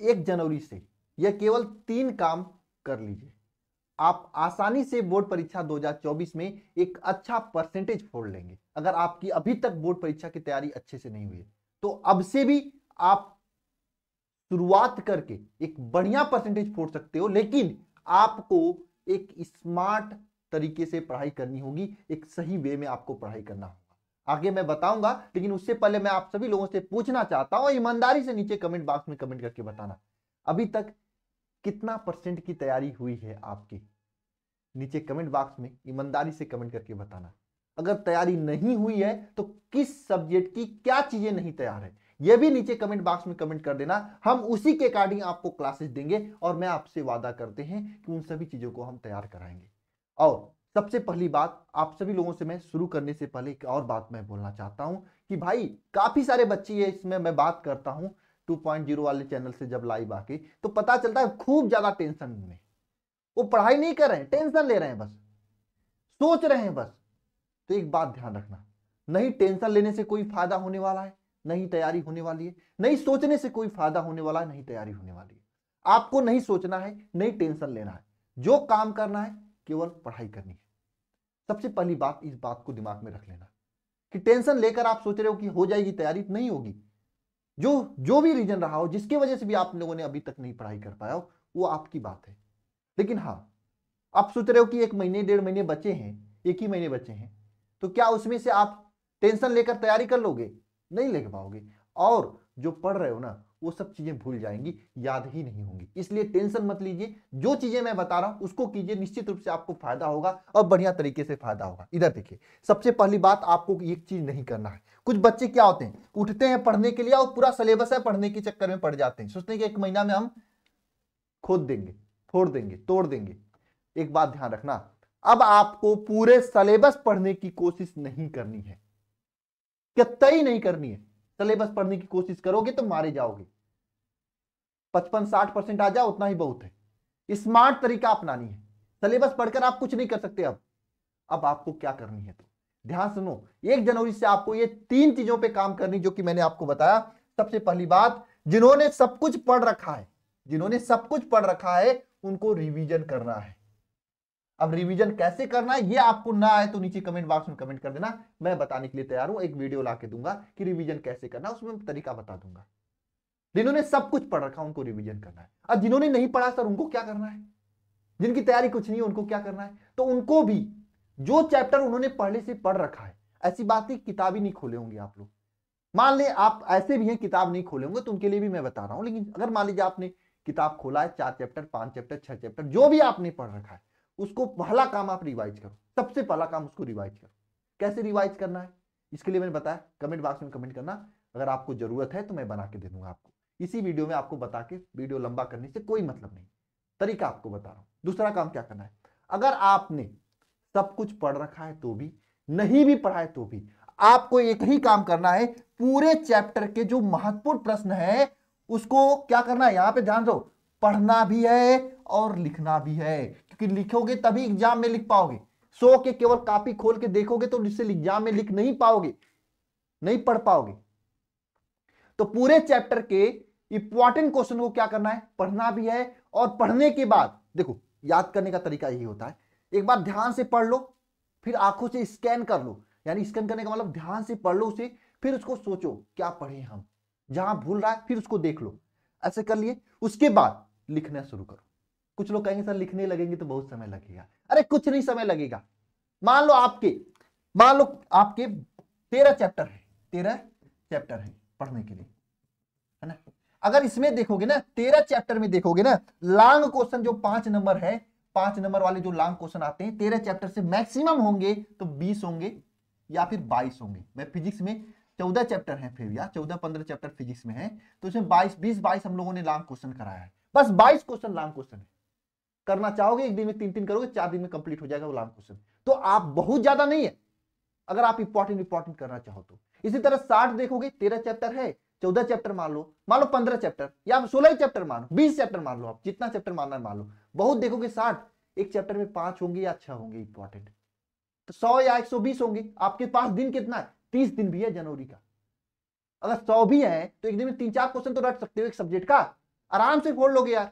एक जनवरी से यह केवल तीन काम कर लीजिए आप आसानी से बोर्ड परीक्षा 2024 में एक अच्छा परसेंटेज फोड़ लेंगे अगर आपकी अभी तक बोर्ड परीक्षा की तैयारी अच्छे से नहीं हुई तो अब से भी आप शुरुआत करके एक बढ़िया परसेंटेज फोड़ सकते हो लेकिन आपको एक स्मार्ट तरीके से पढ़ाई करनी होगी एक सही वे में आपको पढ़ाई करना होगा आगे मैं बताऊंगा लेकिन उससे पहले मैं आप सभी लोगों से पूछना चाहता हूं ईमानदारी से नीचे कमेंट बॉक्स में कमेंट करके बताना अभी तक कितना परसेंट की तैयारी हुई है आपकी नीचे कमेंट बॉक्स में ईमानदारी से कमेंट करके बताना अगर तैयारी नहीं हुई है तो किस सब्जेक्ट की क्या चीजें नहीं तैयार है यह भी नीचे कमेंट बॉक्स में कमेंट कर देना हम उसी के अकॉर्डिंग आपको क्लासेस देंगे और मैं आपसे वादा करते हैं कि उन सभी चीजों को हम तैयार कराएंगे और सबसे पहली बात आप सभी लोगों से मैं शुरू करने से पहले एक और बात मैं बोलना चाहता हूं कि भाई काफी सारे बच्चे ये इसमें मैं बात करता हूं 2.0 वाले चैनल से जब लाइव आके तो पता चलता है खूब ज्यादा टेंशन में वो पढ़ाई नहीं कर रहे हैं टेंशन ले रहे हैं बस सोच रहे हैं बस तो एक बात ध्यान रखना नहीं टेंशन लेने से कोई फायदा होने वाला है नहीं तैयारी होने वाली है नहीं सोचने से कोई फायदा होने वाला है नहीं तैयारी होने वाली है आपको नहीं सोचना है नहीं टेंशन लेना है जो काम करना है केवल पढ़ाई करनी है सबसे पहली बात इस बात को दिमाग में रख लेना कि टेंशन लेकर आप सोच रहे हो कि हो जाएगी तैयारी नहीं होगी जो जो भी रीजन रहा हो जिसकी वजह से भी आप लोगों ने अभी तक नहीं पढ़ाई कर पाया हो वो आपकी बात है लेकिन हाँ आप सोच रहे हो कि एक महीने डेढ़ महीने बचे हैं एक ही महीने बचे हैं तो क्या उसमें से आप टेंशन लेकर तैयारी कर लोगे नहीं ले पाओगे और जो पढ़ रहे हो ना वो सब चीजें भूल जाएंगी याद ही नहीं होंगी इसलिए टेंशन मत लीजिए जो चीजें मैं बता रहा हूं उसको कीजिए निश्चित रूप से आपको फायदा होगा और बढ़िया तरीके से फायदा होगा इधर देखिए सबसे पहली बात आपको एक चीज नहीं करना है कुछ बच्चे क्या होते हैं उठते हैं पढ़ने के लिए और पूरा सिलेबस है पढ़ने के चक्कर में पड़ जाते हैं सोचते हैं कि एक महीना में हम खोद देंगे फोड़ देंगे तोड़ देंगे एक बात ध्यान रखना अब आपको पूरे सिलेबस पढ़ने की कोशिश नहीं करनी है कतई नहीं करनी है सिलेबस पढ़ने की कोशिश करोगे तो मारे जाओगे पचपन साठ परसेंट आ जाए उतना ही बहुत है स्मार्ट तरीका अपनानी है सिलेबस पढ़कर आप कुछ नहीं कर सकते अब अब आपको क्या करनी है तो ध्यान सुनो एक जनवरी से आपको ये तीन चीजों पे काम करनी जो कि मैंने आपको बताया सबसे पहली बात जिन्होंने सब कुछ पढ़ रखा है जिन्होंने सब कुछ पढ़ रखा है उनको रिवीजन करना है अब रिवीजन कैसे करना है ये आपको ना आए तो नीचे कमेंट बॉक्स में कमेंट कर देना मैं बताने के लिए तैयार हूं एक वीडियो ला के दूंगा कि रिविजन कैसे करना उसमें तरीका बता दूंगा जिन्होंने सब कुछ पढ़ रखा उनको रिविजन करना है अब जिन्होंने नहीं पढ़ा सर उनको क्या करना है जिनकी तैयारी कुछ नहीं है उनको क्या करना है तो उनको भी जो चैप्टर उन्होंने पहले से पढ़ रखा है ऐसी बात नहीं किताब ही नहीं खोले होंगे आप लोग मान ले आप ऐसे भी हैं किताब नहीं खोले होंगे तो उनके लिए भी मैं बता रहा हूँ लेकिन अगर मान लीजिए आपने किताब खोला है चार चैप्टर पांच चैप्टर छह चैप्टर जो भी आपने पढ़ रखा है उसको पहला काम आप रिवाइज करो सबसे पहला काम उसको रिवाइज करो कैसे रिवाइज करना है इसके लिए मैंने बताया कमेंट बॉक्स में कमेंट करना अगर आपको जरूरत है तो मैं बना के दे दूंगा आपको इसी वीडियो में आपको बता के वीडियो लंबा करने से कोई मतलब नहीं तरीका आपको बता रहा हूं दूसरा काम क्या करना है अगर आपने सब कुछ पढ़ रखा है तो भी नहीं भी पढ़ा है तो भी आपको एक ही काम करना है पूरे चैप्टर के जो महत्वपूर्ण प्रश्न है उसको क्या करना है यहां पे ध्यान दो पढ़ना भी है और लिखना भी है क्योंकि लिखोगे तभी एग्जाम में लिख पाओगे सो के केवल कॉपी खोल के देखोगे तो निश्चित एग्जाम में लिख नहीं पाओगे नहीं पढ़ पाओगे तो पूरे चैप्टर के इंपॉर्टेंट क्वेश्चन को क्या करना है पढ़ना भी है और पढ़ने के बाद देखो याद करने का तरीका यही होता है एक बार ध्यान से पढ़ लो फिर आंखों से स्कैन कर लो यानी स्कैन करने का मतलब ध्यान से पढ़ लो उसे फिर उसको सोचो क्या पढ़े हम जहां भूल रहा है फिर उसको देख लो ऐसे कर लिए उसके बाद लिखना शुरू करो कुछ लोग कहेंगे सर लिखने लगेंगे तो बहुत समय लगेगा अरे कुछ नहीं समय लगेगा मान लो आपके मान लो आपके तेरह चैप्टर है तेरह चैप्टर है पढ़ने के लिए है ना अगर इसमें देखोगे ना तेरह चैप्टर में देखोगे ना लॉन्ग क्वेश्चन जो पांच नंबर है पांच नंबर वाले जो लॉन्ग क्वेश्चन आते हैं तेरह चैप्टर से मैक्सिमम होंगे तो बीस होंगे या फिर बाईस होंगे मैं फिजिक्स में चौदह चैप्टर है फिर या चौदह पंद्रह चैप्टर फिजिक्स में है तो इसमें बाईस बीस बाईस हम लोगों ने लॉन्ग क्वेश्चन कराया है बस बाईस क्वेश्चन लॉन्ग क्वेश्चन है करना चाहोगे एक दिन में तीन तीन करोगे चार दिन में कंप्लीट हो जाएगा वो लॉन्ग क्वेश्चन तो आप बहुत ज्यादा नहीं है अगर आप इंपॉर्टेंट इंपॉर्टेंट करना चाहो तो इसी तरह साठ देखोगे तेरह चैप्टर है चौदह चैप्टर मान लो मान लो पंद्रह चैप्टर या सोलह चैप्टर मान लो बीस चैप्टर मान लो आप जितना चैप्टर मानना मान लो बहुत देखोगे साठ एक चैप्टर में पांच होंगे या छह होंगे इंपॉर्टेंट तो सौ या एक सौ बीस होंगे आपके पास दिन कितना है तीस दिन भी है जनवरी का अगर सौ भी है तो एक दिन में तीन चार क्वेश्चन तो रख सकते हो एक सब्जेक्ट का आराम से खोल लोगे यार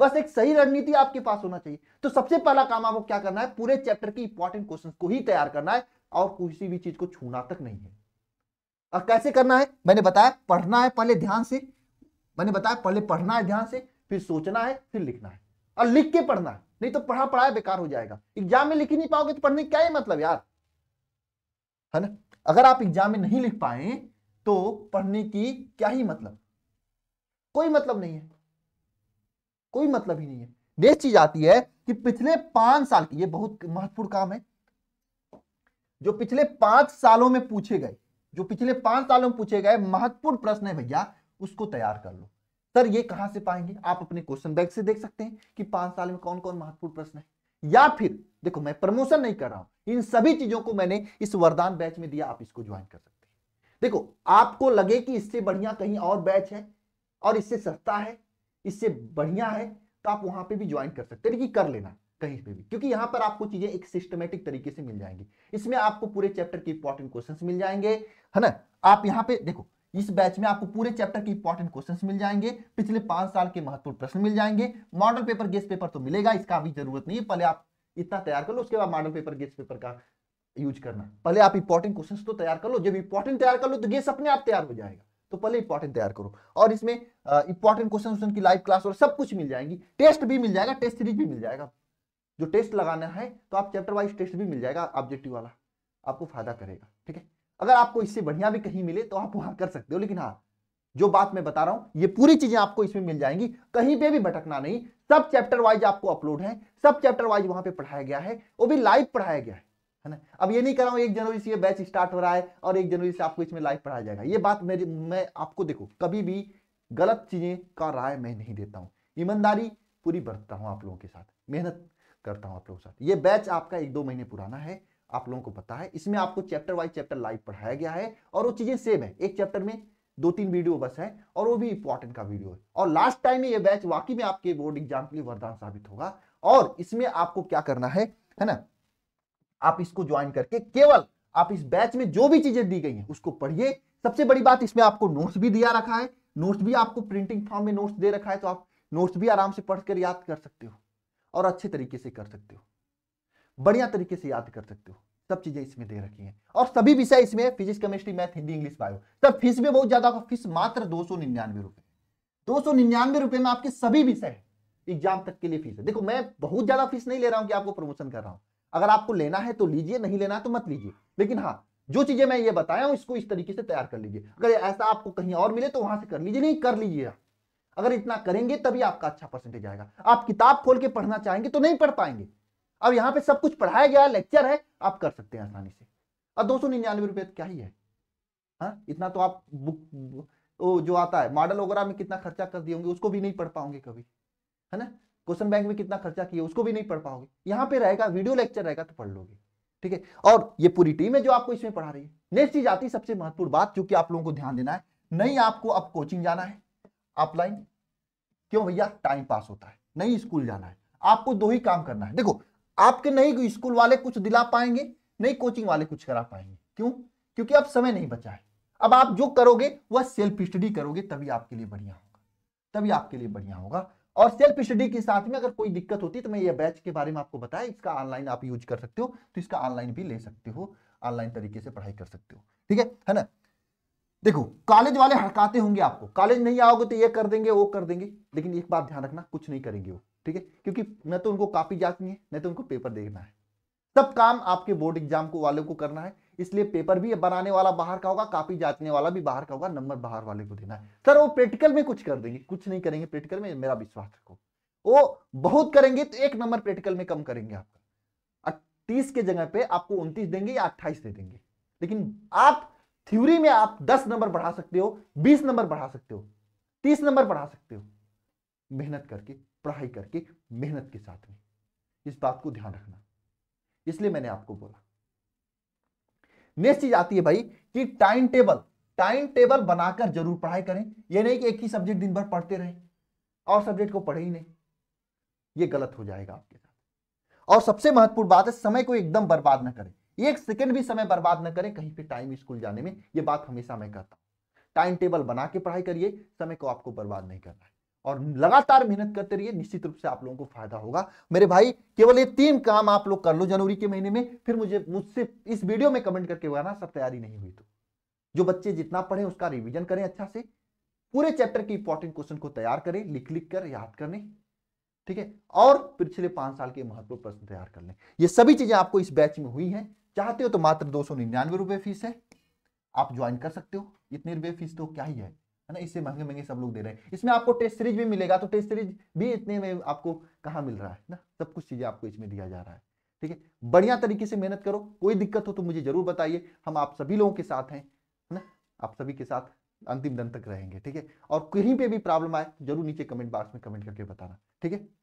बस एक सही रणनीति आपके पास होना चाहिए तो सबसे पहला काम आपको क्या करना है पूरे चैप्टर की इंपॉर्टेंट क्वेश्चन को ही तैयार करना है और किसी भी चीज को छूना तक नहीं है और कैसे करना है मैंने बताया पढ़ना है पहले ध्यान से मैंने बताया पहले पढ़ना है ध्यान से फिर सोचना है फिर लिखना है और लिख के पढ़ना है नहीं तो पढ़ा पढ़ाया बेकार हो जाएगा एग्जाम में लिख ही नहीं पाओगे तो पढ़ने क्या है मतलब यार है ना अगर आप एग्जाम में नहीं लिख पाए तो पढ़ने की क्या ही मतलब कोई मतलब नहीं है कोई मतलब ही नहीं है नेक्स्ट चीज आती है कि पिछले पांच साल की ये बहुत महत्वपूर्ण काम है जो पिछले पांच सालों में पूछे गए जो पिछले पांच सालों में पूछे गए महत्वपूर्ण प्रश्न है भैया उसको तैयार कर लो सर ये कहां से पाएंगे आप अपने क्वेश्चन बैग से देख सकते हैं कि पांच साल में कौन कौन महत्वपूर्ण प्रश्न है या फिर देखो मैं प्रमोशन नहीं कर रहा हूं इन सभी चीजों को मैंने इस वरदान बैच में दिया आप इसको ज्वाइन कर सकते हैं देखो आपको लगे कि इससे बढ़िया कहीं और बैच है और इससे सस्ता है इससे बढ़िया है तो आप वहां पे भी ज्वाइन कर सकते हैं कर लेना कहीं पे भी क्योंकि यहां पर आपको चीजें एक सिस्टमेटिक तरीके से मिल जाएंगी इसमें आपको पूरे चैप्टर के इंपॉर्टेंट क्वेश्चन मिल जाएंगे है ना आप यहाँ पे देखो इस बैच में आपको पूरे चैप्टर के इंपॉर्टेंट क्वेश्चन मिल जाएंगे पिछले पांच साल के महत्वपूर्ण प्रश्न मिल जाएंगे मॉडल पेपर गेस्ट पेपर तो मिलेगा इसका अभी जरूरत नहीं है पहले आप इतना तैयार कर लो उसके बाद मॉडल पेपर गेस्ट पेपर का यूज करना पहले आप इंपॉर्टेंट क्वेश्चन तो तैयार कर लो जब इंपॉर्टेंट तैयार कर लो तो गेस अपने आप तैयार हो जाएगा तो पहले इंपॉर्टेंट तैयार करो और इसमें इंपॉर्टेंट क्वेश्चन की लाइव क्लास और सब कुछ मिल जाएगी टेस्ट भी मिल जाएगा टेस्ट सीरीज भी मिल जाएगा जो टेस्ट लगाना है तो आप चैप्टर वाइज टेस्ट भी मिल जाएगा ऑब्जेक्टिव वाला आपको फायदा करेगा ठीक है अगर आपको इससे बढ़िया भी कहीं मिले तो आप वहां कर सकते हो लेकिन हाँ जो बात मैं बता रहा हूं ये पूरी चीजें आपको इसमें मिल जाएंगी कहीं पे भी भटकना नहीं सब चैप्टर वाइज आपको अपलोड है सब चैप्टर वाइज वहां पे पढ़ाया गया है वो भी लाइव पढ़ाया गया है है ना अब ये नहीं कर रहा हूं एक जनवरी से ये बैच स्टार्ट हो रहा है और एक जनवरी से आपको इसमें लाइव पढ़ाया जाएगा ये बात मेरी मैं आपको देखो कभी भी गलत चीजें का राय मैं नहीं देता हूँ ईमानदारी पूरी बरतता हूँ आप लोगों के साथ मेहनत करता हूँ आप लोगों के साथ ये बैच आपका एक दो महीने पुराना है आप लोगों को पता है इसमें आपको चैप्टर वाइज चैप्टर लाइव पढ़ाया गया है और वो चीज़ें सेम है एक चैप्टर में दो तीन वीडियो बस है और वो भी इंपॉर्टेंट का वीडियो है और लास्ट टाइम में ये बैच वाकई में आपके बोर्ड एग्जाम के लिए वरदान साबित होगा और इसमें आपको क्या करना है है ना आप इसको ज्वाइन करके केवल आप इस बैच में जो भी चीजें दी गई हैं उसको पढ़िए सबसे बड़ी बात इसमें आपको नोट्स भी दिया रखा है नोट्स भी आपको प्रिंटिंग फॉर्म में नोट्स दे रखा है तो आप नोट्स भी आराम से पढ़कर याद कर सकते हो और अच्छे तरीके से कर सकते हो बढ़िया तरीके से याद कर सकते हो सब चीजें इसमें दे रखी हैं और सभी विषय इसमें physics chemistry math Hindi English bio सब फीस भी बहुत ज्यादा होगा फीस मात्र दो सौ निन्यानवे रुपए दो सौ निन्यानवे रुपए में आपके सभी विषय एग्जाम तक के लिए फीस है देखो मैं बहुत ज्यादा फीस नहीं ले रहा हूं कि आपको प्रमोशन कर रहा हूं अगर आपको लेना है तो लीजिए नहीं लेना है तो मत लीजिए लेकिन हाँ जो चीजें मैं ये बताया हूं इसको इस तरीके से तैयार कर लीजिए अगर ऐसा आपको कहीं और मिले तो वहां से कर लीजिए नहीं कर लीजिए आप अगर इतना करेंगे तभी आपका अच्छा परसेंटेज आएगा आप किताब खोल के पढ़ना चाहेंगे तो नहीं पढ़ पाएंगे अब यहाँ पे सब कुछ पढ़ाया गया लेक्चर है आप कर सकते हैं आसानी से अब दो सौ निन्यानवे रुपये तो क्या ही है हा? इतना तो आप बुक वो जो आता है मॉडल वगैरह में कितना खर्चा कर दिए होंगे उसको भी नहीं पढ़ पाओगे कभी है ना क्वेश्चन बैंक में कितना खर्चा किया उसको भी नहीं पढ़ पाओगे यहाँ पे रहेगा वीडियो लेक्चर रहेगा तो पढ़ लोगे ठीक है और ये पूरी टीम है जो आपको इसमें पढ़ा रही है नेक्स्ट चीज आती है सबसे महत्वपूर्ण बात जो कि आप लोगों को ध्यान देना है नहीं आपको अब कोचिंग जाना है अपलाइन क्यों भैया टाइम पास होता है नहीं स्कूल जाना है आपको दो ही काम करना है देखो आपके नहीं स्कूल वाले कुछ दिला पाएंगे नहीं कोचिंग वाले कुछ करा पाएंगे क्यों क्योंकि अब समय नहीं बचा है अब आप जो करोगे वह सेल्फ स्टडी करोगे तभी आपके लिए बढ़िया होगा तभी आपके लिए बढ़िया होगा और सेल्फ स्टडी के साथ में अगर कोई दिक्कत होती तो मैं यह बैच के बारे में आपको बताया इसका ऑनलाइन आप यूज कर सकते हो तो इसका ऑनलाइन भी ले सकते हो ऑनलाइन तरीके से पढ़ाई कर सकते हो ठीक है है ना देखो कॉलेज वाले हड़काते होंगे आपको कॉलेज नहीं आओगे तो ये कर देंगे वो कर देंगे लेकिन एक बात ध्यान रखना कुछ नहीं करेंगे वो ठीक है क्योंकि न तो उनको कॉपी जाती है न तो उनको पेपर देखना है सब काम आपके बोर्ड एग्जाम को वालों को करना है इसलिए पेपर भी बनाने वाला बाहर का होगा कापी जाचने वाला भी बाहर का होगा नंबर बाहर वाले को देना है सर वो प्रैक्टिकल में कुछ कर देंगे कुछ नहीं करेंगे प्रैक्टिकल में मेरा विश्वास रखो वो बहुत करेंगे तो एक नंबर प्रैक्टिकल में कम करेंगे आपका तीस के जगह पे आपको उनतीस देंगे या अट्ठाईस दे देंगे लेकिन आप थ्योरी में आप 10 नंबर बढ़ा सकते हो 20 नंबर बढ़ा सकते हो 30 नंबर बढ़ा सकते हो मेहनत करके पढ़ाई करके मेहनत के साथ में इस बात को ध्यान रखना इसलिए मैंने आपको बोला नेक्स्ट चीज आती है भाई कि टाइम टेबल टाइम टेबल बनाकर जरूर पढ़ाई करें यह नहीं कि एक ही सब्जेक्ट दिन भर पढ़ते रहे और सब्जेक्ट को पढ़े ही नहीं ये गलत हो जाएगा आपके साथ और सबसे महत्वपूर्ण बात है समय को एकदम बर्बाद ना करें एक सेकेंड भी समय बर्बाद न करें कहीं पर टाइम स्कूल जाने में ये बात हमेशा मैं करता हूँ टाइम टेबल बना के पढ़ाई करिए समय को आपको बर्बाद नहीं करना और लगातार मेहनत करते रहिए निश्चित रूप से आप लोगों को फायदा होगा मेरे भाई केवल ये तीन काम आप लोग कर लो जनवरी के महीने में फिर मुझे मुझसे इस वीडियो में कमेंट करके बताना सब तैयारी नहीं हुई तो जो बच्चे जितना पढ़े उसका रिविजन करें अच्छा से पूरे चैप्टर के इंपॉर्टेंट क्वेश्चन को तैयार करें लिख लिख कर याद कर लें ठीक है और पिछले पांच साल के महत्वपूर्ण प्रश्न तैयार कर लें ये सभी चीजें आपको इस बैच में हुई हैं चाहते हो तो मात्र दो सौ निन्यानवे रुपये फीस है आप ज्वाइन कर सकते हो इतनी रुपए फीस तो क्या ही है है ना इससे महंगे महंगे सब लोग दे रहे हैं इसमें आपको टेस्ट सीरीज भी मिलेगा तो टेस्ट सीरीज भी इतने में आपको कहाँ मिल रहा है ना सब कुछ चीज़ें आपको इसमें दिया जा रहा है ठीक है बढ़िया तरीके से मेहनत करो कोई दिक्कत हो तो मुझे जरूर बताइए हम आप सभी लोगों के साथ हैं ना आप सभी के साथ अंतिम दिन तक रहेंगे ठीक है और कहीं पे भी प्रॉब्लम आए जरूर नीचे कमेंट बॉक्स में कमेंट करके बताना ठीक है